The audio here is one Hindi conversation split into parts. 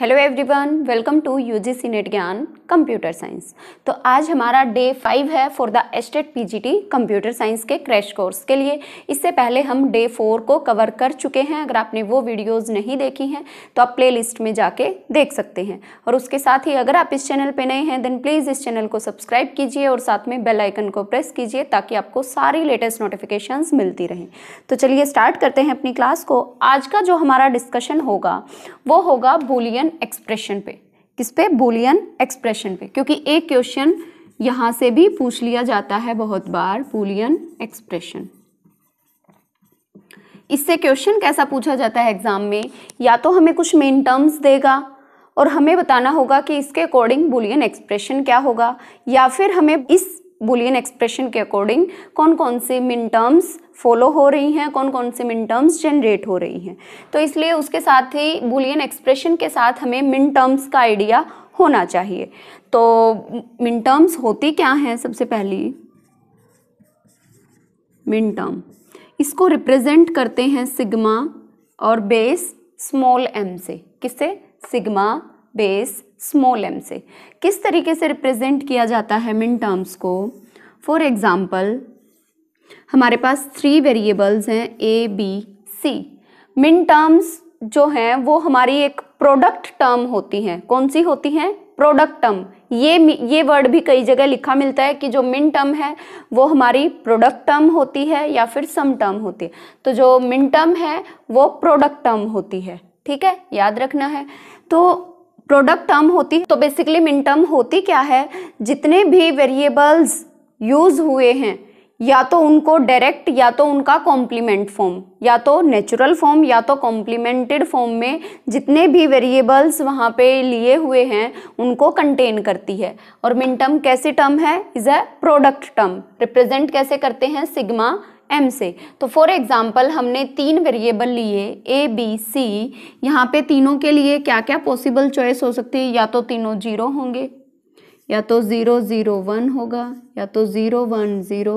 Hello everyone welcome to UGC NET Gyan computer science तो आज हमारा डे फाइव है for the state PGT computer science के क्रैश कोर्स के लिए इससे पहले हम डे फोर को कवर कर चुके हैं अगर आपने वो वीडियोस नहीं देखी हैं तो आप प्लेलिस्ट में जाके देख सकते हैं और उसके साथ ही अगर आप इस चैनल पर नए हैं देन प्लीज़ इस चैनल को सब्सक्राइब कीजिए और साथ में बेलाइकन को प्रेस कीजिए ताकि आपको सारी लेटेस्ट नोटिफिकेशन मिलती रहें तो चलिए स्टार्ट करते हैं अपनी क्लास को आज का जो हमारा डिस्कशन होगा वो होगा बोलियन बोलियन एक्सप्रेशन पे किस पे बोलियन एक्सप्रेशन पे क्योंकि एक क्वेश्चन यहां से भी पूछ लिया जाता है बहुत बार बोलियन एक्सप्रेशन इससे क्वेश्चन कैसा पूछा जाता है एग्जाम में या तो हमें कुछ मेन टर्म्स देगा और हमें बताना होगा कि इसके अकॉर्डिंग बुलियन एक्सप्रेशन क्या होगा या फिर हमें इस बुलियन एक्सप्रेशन के अकॉर्डिंग कौन कौन से मिन टर्म्स फॉलो हो रही हैं कौन कौन से मिन टर्म्स जनरेट हो रही हैं तो इसलिए उसके साथ ही बुलियन एक्सप्रेशन के साथ हमें मिन टर्म्स का आइडिया होना चाहिए तो मिन टर्म्स होती क्या हैं सबसे पहली मिन टर्म इसको रिप्रेजेंट करते हैं सिग्मा और बेस स्मॉल एम से किससे सिग्मा बेस स्मॉल एम से किस तरीके से रिप्रेजेंट किया जाता है मिन टर्म्स को फॉर एग्ज़ाम्पल हमारे पास थ्री वेरिएबल्स हैं ए बी सी मिन टर्म्स जो हैं वो हमारी एक प्रोडक्ट टर्म होती हैं कौन सी होती हैं प्रोडक्ट टर्म ये ये वर्ड भी कई जगह लिखा मिलता है कि जो मिन टर्म है वो हमारी प्रोडक्ट टर्म होती है या फिर सम टर्म होती है तो जो मिन टर्म है वो प्रोडक्ट टर्म होती है ठीक है याद रखना है तो प्रोडक्ट टर्म होती है तो बेसिकली मिन टर्म होती क्या है जितने भी वेरिएबल्स यूज हुए हैं या तो उनको डायरेक्ट या तो उनका कॉम्प्लीमेंट फॉर्म या तो नेचुरल फॉर्म या तो कॉम्प्लीमेंटेड फॉर्म में जितने भी वेरिएबल्स वहाँ पे लिए हुए हैं उनको कंटेन करती है और मिन टर्म कैसे टर्म है is a product term represent कैसे करते हैं सिग्मा एम से तो फॉर एग्जाम्पल हमने तीन वेरिएबल लिए ए बी सी यहाँ पे तीनों के लिए क्या क्या पॉसिबल चॉइस हो सकती है या तो तीनों जीरो होंगे या तो ज़ीरो ज़ीरो वन होगा या तो zero one zero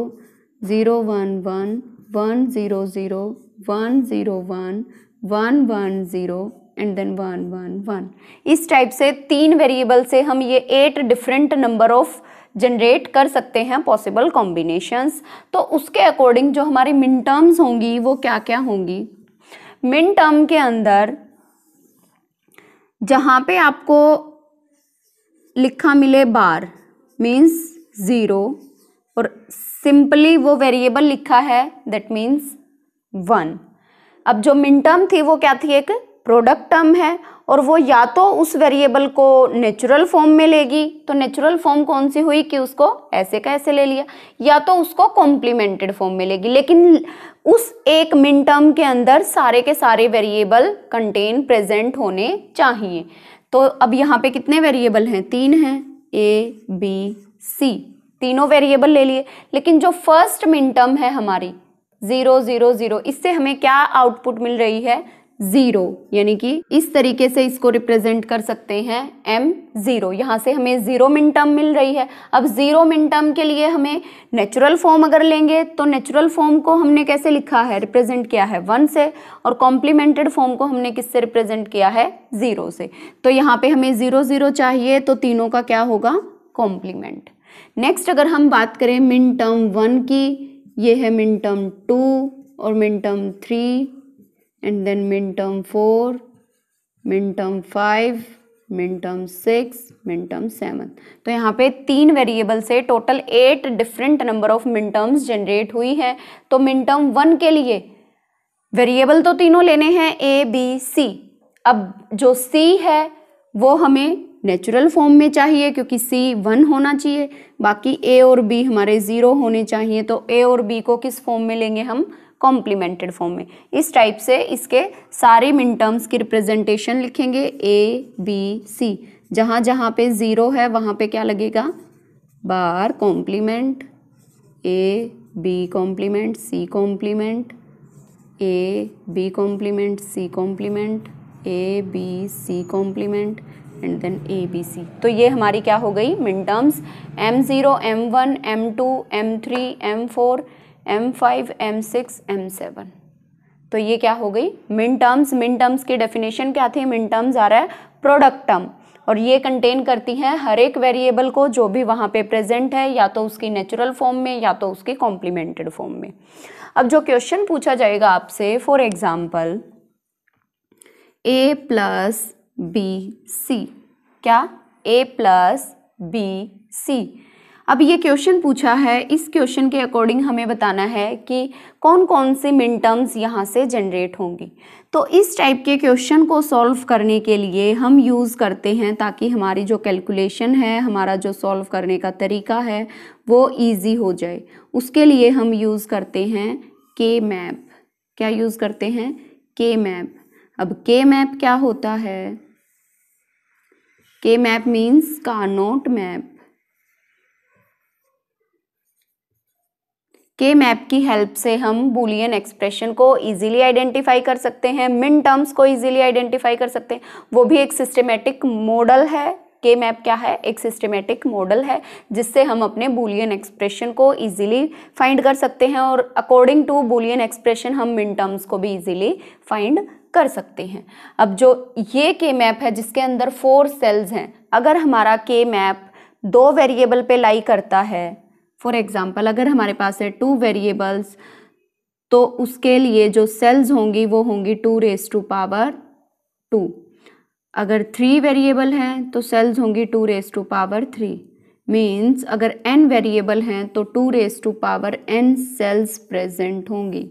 zero one one one zero zero one zero one one one zero and then one one one इस टाइप से तीन वेरिएबल से हम ये eight different number of generate कर सकते हैं पॉसिबल कॉम्बिनेशंस तो उसके अकॉर्डिंग जो हमारी मिन टर्म्स होंगी वो क्या क्या होंगी मिन टर्म के अंदर जहाँ पे आपको लिखा मिले बार मीन्स ज़ीरो और सिंपली वो वेरिएबल लिखा है दैट मीन्स वन अब जो मिन टर्म थी वो क्या थी एक प्रोडक्ट टर्म है और वो या तो उस वेरिएबल को नेचुरल फॉर्म में लेगी तो नेचुरल फॉर्म कौन सी हुई कि उसको ऐसे कैसे ले लिया या तो उसको कॉम्प्लीमेंटेड फॉर्म में लेगी लेकिन उस एक मिन टर्म के अंदर सारे के सारे वेरिएबल कंटेन प्रेजेंट होने चाहिए तो अब यहाँ पे कितने वेरिएबल हैं तीन हैं ए बी सी तीनों वेरिएबल ले लिए लेकिन जो फर्स्ट मिन टर्म है हमारी ज़ीरो ज़ीरो ज़ीरो इससे हमें क्या आउटपुट मिल रही है जीरो यानी कि इस तरीके से इसको रिप्रेजेंट कर सकते हैं एम जीरो यहाँ से हमें जीरो मिनटम मिल रही है अब जीरो मिनटम के लिए हमें नेचुरल फॉर्म अगर लेंगे तो नेचुरल फॉर्म को हमने कैसे लिखा है रिप्रेजेंट किया है वन से और कॉम्प्लीमेंटेड फॉर्म को हमने किससे रिप्रेजेंट किया है जीरो से तो यहाँ पे हमें जीरो जीरो चाहिए तो तीनों का क्या होगा कॉम्प्लीमेंट नेक्स्ट अगर हम बात करें मिनटम वन की ये है मिनटम टू और minterm three and then minterm 4 midterm 5 minterm six minterm seven तो यहाँ पे तीन वेरिएबल से total eight different number of minterms generate हुई है तो मिनटम वन के लिए वेरिएबल तो तीनों लेने हैं ए बी सी अब जो सी है वो हमें नेचुरल फॉर्म में चाहिए क्योंकि सी वन होना चाहिए बाकी ए और बी हमारे ज़ीरो होने चाहिए तो ए और बी को किस फॉर्म में लेंगे हम कॉम्प्लीमेंटेड फॉर्म में इस टाइप से इसके सारे मिन टर्म्स की रिप्रेजेंटेशन लिखेंगे ए बी सी जहाँ जहाँ पे ज़ीरो है वहाँ पे क्या लगेगा bar complement A B complement C complement A B complement C complement A B C complement and then A B C तो ये हमारी क्या हो गई minterms M zero M one M two M three M four M five M six M seven तो ये क्या हो गई मिन टर्म्स मिन टर्म्स की डेफिनेशन क्या थी मिन टर्म्स आ रहा है प्रोडक्ट टर्म और ये कंटेन करती हैं हर एक वेरिएबल को जो भी वहाँ पे प्रेजेंट है या तो उसकी नेचुरल फॉर्म में या तो उसकी कॉम्प्लीमेंटेड फॉर्म में अब जो क्वेश्चन पूछा जाएगा आपसे for example A plus B C क्या ए प्लस बी सी अब ये क्वेश्चन पूछा है इस क्वेश्चन के अकॉर्डिंग हमें बताना है कि कौन कौन से मिन टर्म्स यहाँ से जनरेट होंगी तो इस टाइप के क्वेश्चन को सॉल्व करने के लिए हम यूज़ करते हैं ताकि हमारी जो कैलकुलेशन है हमारा जो सॉल्व करने का तरीका है वो ईजी हो जाए उसके लिए हम यूज़ करते हैं के मैप क्या यूज़ करते हैं के मैप अब के मैप क्या होता है के मैप मीन्स का नोट मैप के मैप की हेल्प से हम बुलियन एक्सप्रेशन को इजीली आइडेंटिफाई कर सकते हैं मिन टर्म्स को इजीली आइडेंटिफाई कर सकते हैं वो भी एक सिस्टमेटिक मॉडल है के मैप क्या है एक सिस्टमेटिक मॉडल है जिससे हम अपने बुलियन एक्सप्रेशन को इजीली फाइंड कर सकते हैं और अकॉर्डिंग टू बुलियन एक्सप्रेशन हम मिन टर्म्स को भी इजीली फाइंड कर सकते हैं अब जो ये के मैप है जिसके अंदर फोर सेल्स हैं अगर हमारा के मैप दो वेरिएबल पे लाई करता है फॉर एग्ज़ाम्पल अगर हमारे पास है टू वेरिएबल्स तो उसके लिए जो सेल्स होंगी वो होंगी two raise to power two अगर थ्री वेरिएबल हैं तो सेल्स होंगी two raise to power three means अगर एन वेरिएबल हैं तो two raise to power N cells present होंगी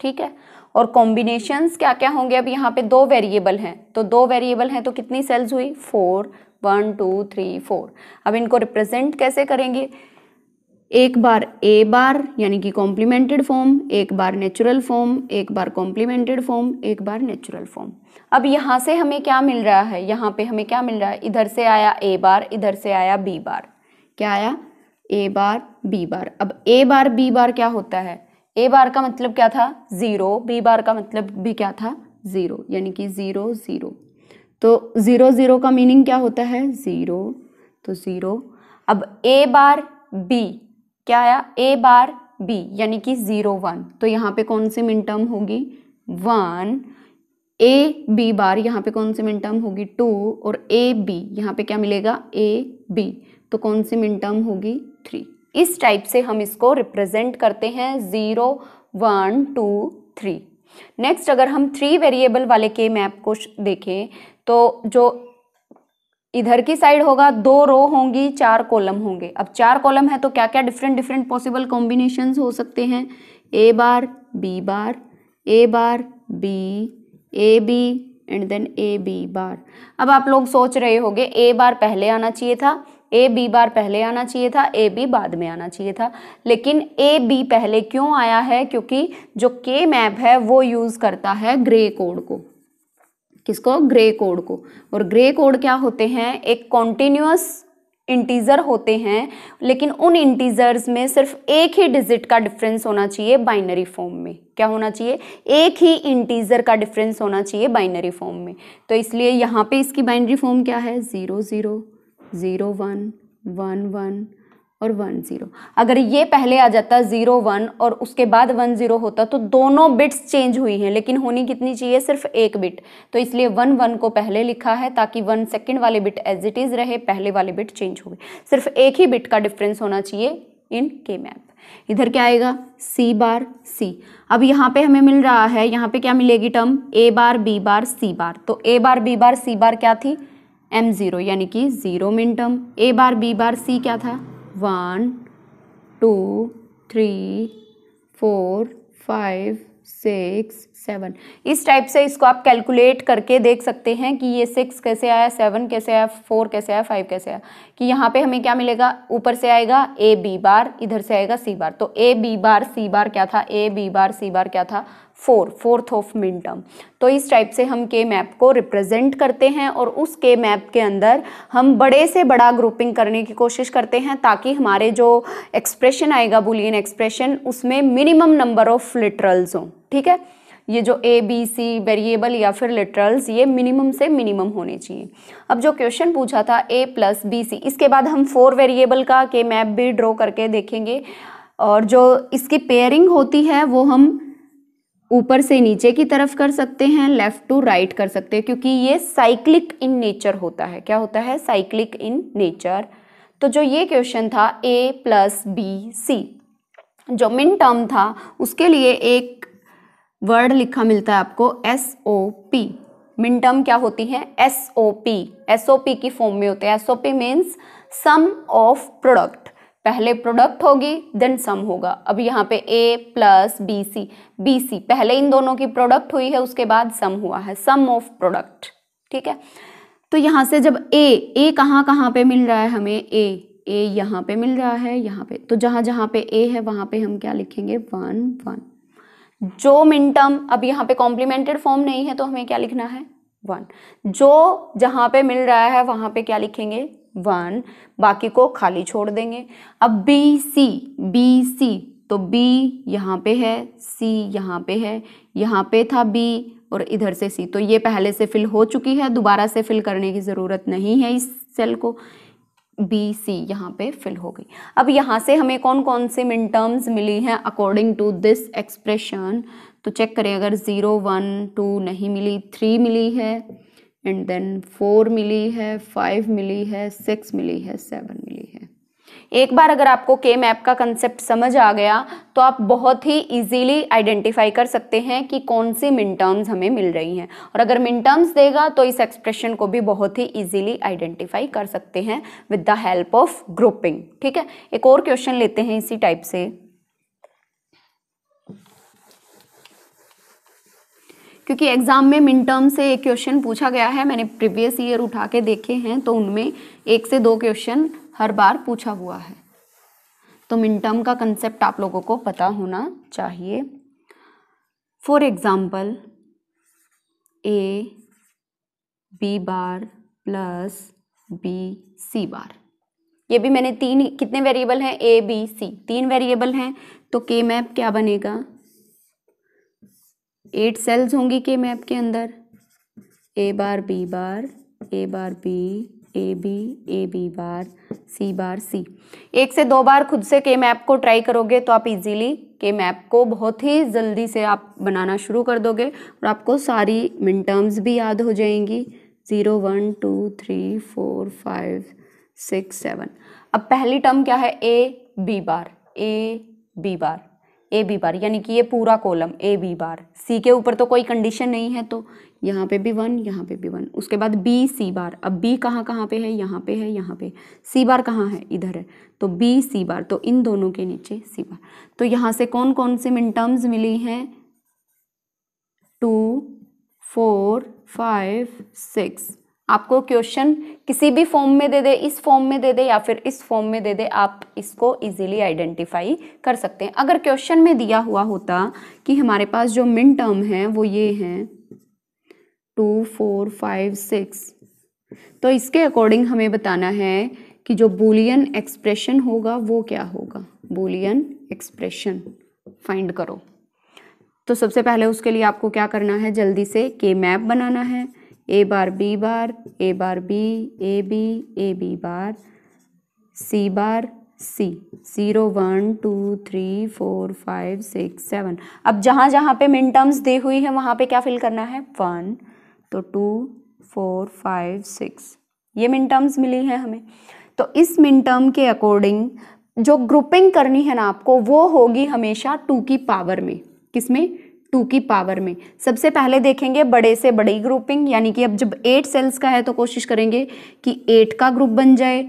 ठीक है और कॉम्बिनेशंस क्या क्या होंगे अब यहाँ पे दो वेरिएबल हैं तो दो वेरिएबल हैं तो कितनी सेल्स हुई four one two three four अब इनको रिप्रेजेंट कैसे करेंगे एक बार ए बार यानी कि कॉम्प्लीमेंटेड फॉर्म एक बार नेचुरल फॉर्म एक बार कॉम्प्लीमेंटेड फॉर्म एक बार नेचुरल फॉर्म अब यहाँ से हमें क्या मिल रहा है यहाँ पे हमें क्या मिल रहा है इधर से आया ए बार इधर से आया बी बार क्या आया ए बार बी बार अब ए बार बी बार क्या होता है ए बार का मतलब क्या था ज़ीरो बी बार का मतलब भी क्या था ज़ीरो यानी कि ज़ीरो ज़ीरो तो ज़ीरो ज़ीरो का मीनिंग क्या होता है ज़ीरो तो ज़ीरो अब ए बार बी क्या आया ए बार बी यानी कि ज़ीरो वन तो यहाँ पे कौन सी मिन टर्म होगी वन ए बी बार यहाँ पे कौन सी मिन टर्म होगी टू और ए बी यहाँ पे क्या मिलेगा ए बी तो कौन सी मिन टर्म होगी थ्री इस टाइप से हम इसको रिप्रेजेंट करते हैं zero one two three next अगर हम थ्री वेरिएबल वाले के मैप को देखें तो जो इधर की साइड होगा दो रो होंगी चार कॉलम होंगे अब चार कॉलम है तो क्या क्या डिफरेंट डिफरेंट पॉसिबल कॉम्बिनेशन हो सकते हैं A bar B bar A bar B A B and then A B bar अब आप लोग सोच रहे होंगे ए बार पहले आना चाहिए था ए बी बार पहले आना चाहिए था ए बी बाद में आना चाहिए था लेकिन ए बी पहले क्यों आया है क्योंकि जो के मैप है वो यूज़ करता है ग्रे कोड को किसको ग्रे कोड को और ग्रे कोड क्या होते हैं एक कॉन्टिन्यूस इंटीज़र होते हैं लेकिन उन इंटीज़र्स में सिर्फ एक ही डिजिट का डिफरेंस होना चाहिए बाइनरी फॉर्म में क्या होना चाहिए एक ही इंटीज़र का डिफरेंस होना चाहिए बाइनरी फॉर्म में तो इसलिए यहाँ पे इसकी बाइनरी फॉर्म क्या है zero zero zero one one one और वन ज़ीरो अगर ये पहले आ जाता ज़ीरो वन और उसके बाद वन ज़ीरो होता तो दोनों बिट्स चेंज हुई हैं लेकिन होनी कितनी चाहिए सिर्फ एक बिट तो इसलिए वन वन को पहले लिखा है ताकि वन सेकेंड वाले बिट एज इट इज़ रहे पहले वाले बिट चेंज हो गए सिर्फ एक ही बिट का डिफरेंस होना चाहिए इन के मैप इधर क्या आएगा सी बार सी अब यहाँ पे हमें मिल रहा है यहाँ पे क्या मिलेगी टर्म ए बार बी बार सी बार तो ए bar B bar C bar क्या थी एम ज़ीरो यानी कि ज़ीरो मिन टर्म ए बार बी बार सी क्या था one two three four five six seven इस टाइप से इसको आप कैलकुलेट करके देख सकते हैं कि ये सिक्स कैसे आया सेवन कैसे आया फोर कैसे आया फाइव कैसे आया कि यहाँ पे हमें क्या मिलेगा ऊपर से आएगा ए बी बार इधर से आएगा सी बार तो ए बी बार सी बार क्या था ए बी बार सी बार क्या था four fourth of minterm तो इस टाइप से हम के मैप को रिप्रेजेंट करते हैं और उस के मैप के अंदर हम बड़े से बड़ा ग्रुपिंग करने की कोशिश करते हैं ताकि हमारे जो एक्सप्रेशन आएगा बुलियन एक्सप्रेशन उसमें मिनिमम नंबर ऑफ लिटरल्स हों ठीक है ये जो ए बी सी वेरिएबल या फिर लिटरल्स ये मिनिमम से मिनिमम होने चाहिए अब जो क्वेश्चन पूछा था ए प्लस बी सी इसके बाद हम फोर वेरिएबल का के मैप भी ड्रॉ करके देखेंगे और जो इसकी पेयरिंग होती है वो हम ऊपर से नीचे की तरफ कर सकते हैं लेफ्ट टू राइट कर सकते हैं क्योंकि ये साइक्लिक इन नेचर होता है क्या होता है साइक्लिक इन नेचर तो जो ये क्वेश्चन था ए प्लस बी सी जो मिन टर्म था उसके लिए एक वर्ड लिखा मिलता है आपको S O P minterm क्या होती है S O P S O P की फॉर्म में होते हैं S O P means sum of product पहले प्रोडक्ट होगी देन सम होगा अब यहाँ पे A plus B C B C पहले इन दोनों की प्रोडक्ट हुई है उसके बाद सम हुआ है सम ऑफ प्रोडक्ट ठीक है तो यहाँ से जब ए ए कहाँ कहाँ पे मिल रहा है हमें ए ए यहाँ पे मिल रहा है यहाँ पे तो जहाँ जहाँ पे ए है वहाँ पे हम क्या लिखेंगे वन वन जो मिनटर्म अब यहाँ पे कॉम्प्लीमेंटेड फॉर्म नहीं है तो हमें क्या लिखना है वन जो जहाँ पे मिल रहा है वहाँ पे क्या लिखेंगे वन बाकी को खाली छोड़ देंगे अब बी सी बी सी तो बी यहाँ पे है सी यहाँ पे है यहाँ पे था बी और इधर से सी तो ये पहले से फिल हो चुकी है दोबारा से फिल करने की ज़रूरत नहीं है इस सेल को बी सी यहाँ पे फिल हो गई अब यहाँ से हमें कौन कौन से मिन टर्म्स मिली हैं अकॉर्डिंग टू दिस एक्सप्रेशन तो चेक करें अगर ज़ीरो वन टू नहीं मिली थ्री मिली है एंड देन फोर मिली है फाइव मिली है सिक्स मिली है सेवन मिली है एक बार अगर आपको के मैप का कंसेप्ट समझ आ गया तो आप बहुत ही इजीली आइडेंटिफाई कर सकते हैं कि कौन सी मिन टर्म्स हमें मिल रही हैं और अगर मिन टर्म्स देगा तो इस एक्सप्रेशन को भी बहुत ही इजीली आइडेंटिफाई कर सकते हैं with the help of grouping ठीक है एक और क्वेश्चन लेते हैं इसी टाइप से क्योंकि एग्ज़ाम में मिन टर्म से एक क्वेश्चन पूछा गया है मैंने प्रीवियस ईयर उठा के देखे हैं तो उनमें एक से दो क्वेश्चन हर बार पूछा हुआ है तो मिन टर्म का कंसेप्ट आप लोगों को पता होना चाहिए for example A B bar plus B C bar ये भी मैंने तीन कितने वेरिएबल हैं ए बी सी तीन वेरिएबल हैं तो के मैप क्या बनेगा एट सेल्स होंगी के मैप के अंदर A bar B bar A bar B A B A B bar C bar C एक से दो बार खुद से के मैप को ट्राई करोगे तो आप इजीली के मैप को बहुत ही जल्दी से आप बनाना शुरू कर दोगे और आपको सारी मिन टर्म्स भी याद हो जाएंगी zero one two three four five six seven अब पहली टर्म क्या है A B bar A B bar A B bar यानी कि ये पूरा कॉलम ए बी बार सी के ऊपर तो कोई कंडीशन नहीं है तो यहाँ पे भी वन यहाँ पे भी वन उसके बाद बी सी बार अब बी कहाँ कहाँ पे है यहाँ पे है यहाँ पे सी बार कहाँ है इधर है तो बी सी बार तो इन दोनों के नीचे सी बार तो यहाँ से कौन कौन से मिन टर्म्स मिली हैं टू फोर फाइव सिक्स आपको क्वेश्चन किसी भी फॉर्म में दे दे इस फॉर्म में दे दे या फिर इस फॉर्म में दे दे आप इसको इजीली आइडेंटिफाई कर सकते हैं अगर क्वेश्चन में दिया हुआ होता कि हमारे पास जो मिन टर्म है वो ये हैं टू फोर फाइव सिक्स तो इसके अकॉर्डिंग हमें बताना है कि जो बोलियन एक्सप्रेशन होगा वो क्या होगा बोलियन एक्सप्रेशन फाइंड करो तो सबसे पहले उसके लिए आपको क्या करना है जल्दी से के मैप बनाना है A bar B bar A bar B A B A B bar C bar C zero one two three four five six seven अब जहाँ जहाँ पे मिन टर्म्स दी हुई है वहाँ पे क्या फिल करना है वन तो टू फोर फाइव सिक्स ये मिन टर्म्स मिली हैं हमें तो इस मिन टर्म के अकॉर्डिंग जो ग्रुपिंग करनी है ना आपको वो होगी हमेशा टू की पावर में किस में टू की पावर में सबसे पहले देखेंगे बड़े से बड़ी ग्रुपिंग यानी कि अब जब एट सेल्स का है तो कोशिश करेंगे कि एट का ग्रुप बन जाए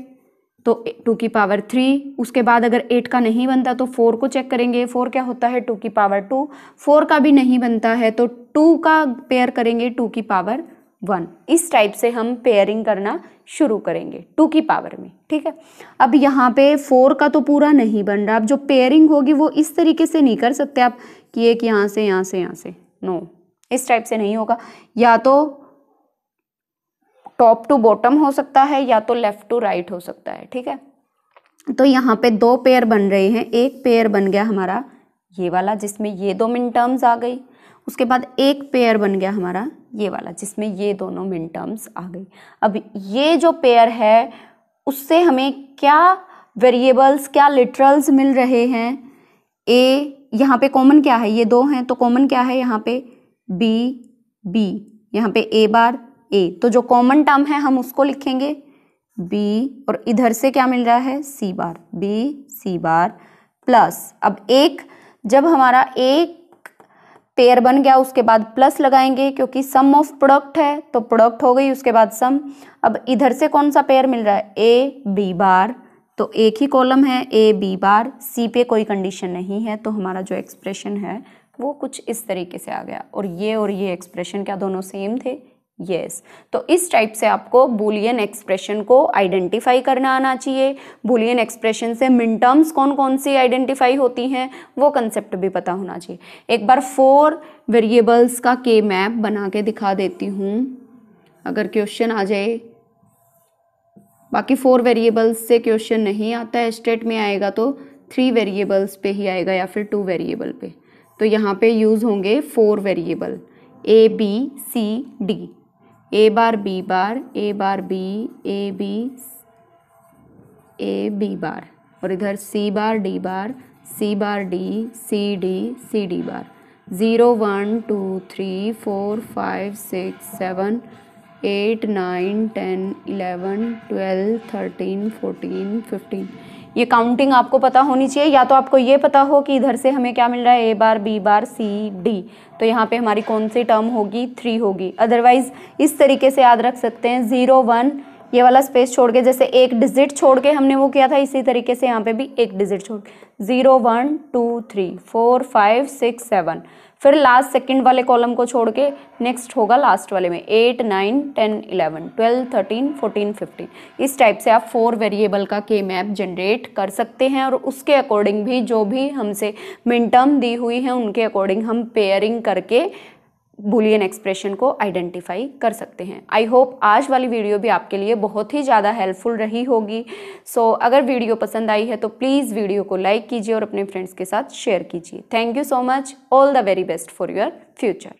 तो टू की पावर थ्री उसके बाद अगर एट का नहीं बनता तो फोर को चेक करेंगे फोर क्या होता है टू की पावर टू फोर का भी नहीं बनता है तो टू का पेयर करेंगे टू की पावर वन इस टाइप से हम पेयरिंग करना शुरू करेंगे टू की पावर में ठीक है अब यहाँ पे फोर का तो पूरा नहीं बन रहा अब जो पेयरिंग होगी वो इस तरीके से नहीं कर सकते आप कि एक यहाँ से यहाँ से यहाँ से नो इस टाइप से नहीं होगा या तो टॉप टू बॉटम हो सकता है या तो लेफ़्ट टू राइट हो सकता है ठीक है तो यहाँ पे दो पेयर बन रहे हैं एक पेयर बन गया हमारा ये वाला जिसमें ये दो मिन टर्म्स आ गई उसके बाद एक पेयर बन गया हमारा ये वाला जिसमें ये दोनों मिन टर्म्स आ गई अब ये जो पेयर है उससे हमें क्या वेरिएबल्स क्या लिटरल्स मिल रहे हैं ए यहाँ पे कॉमन क्या है ये दो हैं तो कॉमन क्या है यहाँ पे बी बी यहाँ पे ए बार ए तो जो कॉमन टर्म है हम उसको लिखेंगे बी और इधर से क्या मिल रहा है सी बार बी सी बार प्लस अब एक जब हमारा एक पेयर बन गया उसके बाद प्लस लगाएंगे क्योंकि सम ऑफ प्रोडक्ट है तो प्रोडक्ट हो गई उसके बाद सम अब इधर से कौन सा पेयर मिल रहा है ए बी बार तो एक ही कॉलम है ए बी बार सी पे कोई कंडीशन नहीं है तो हमारा जो एक्सप्रेशन है वो कुछ इस तरीके से आ गया और ये और ये एक्सप्रेशन क्या दोनों सेम थे यस yes. तो इस टाइप से आपको बुलियन एक्सप्रेशन को आइडेंटिफाई करना आना चाहिए बुलियन एक्सप्रेशन से मिन टर्म्स कौन कौन सी आइडेंटिफाई होती हैं वो कंसेप्ट भी पता होना चाहिए एक बार फोर वेरिएबल्स का के मैप बना के दिखा देती हूँ अगर क्वेश्चन आ जाए बाकी फोर वेरिएबल्स से क्वेश्चन नहीं आता है स्टेट में आएगा तो थ्री वेरिएबल्स पे ही आएगा या फिर टू वेरिएबल पे तो यहाँ पे यूज़ होंगे four variable A B C D A bar B bar A bar B A B A B bar और इधर C bar D bar C bar D C D C D bar zero one two three four five six seven eight nine ten eleven twelve thirteen fourteen fifteen ये काउंटिंग आपको पता होनी चाहिए या तो आपको ये पता हो कि इधर से हमें क्या मिल रहा है A bar B bar C D तो यहाँ पे हमारी कौन सी टर्म होगी थ्री होगी अदरवाइज इस तरीके से याद रख सकते हैं ज़ीरो वन ये वाला स्पेस छोड़ के जैसे एक डिजिट छोड़ के हमने वो किया था इसी तरीके से यहाँ पे भी एक डिजिट छोड़ के zero one two three four five six seven फिर लास्ट सेकंड वाले कॉलम को छोड़ के नेक्स्ट होगा लास्ट वाले में eight nine ten eleven twelve thirteen fourteen fifteen इस टाइप से आप फोर वेरिएबल का के मैप जनरेट कर सकते हैं और उसके अकॉर्डिंग भी जो भी हमसे मिनटर्म दी हुई है उनके अकॉर्डिंग हम पेयरिंग करके बुलियन एक्सप्रेशन को आइडेंटिफाई कर सकते हैं आई होप आज वाली वीडियो भी आपके लिए बहुत ही ज़्यादा हेल्पफुल रही होगी सो so, अगर वीडियो पसंद आई है तो प्लीज़ वीडियो को लाइक कीजिए और अपने फ्रेंड्स के साथ शेयर कीजिए thank you so much all the very best for your future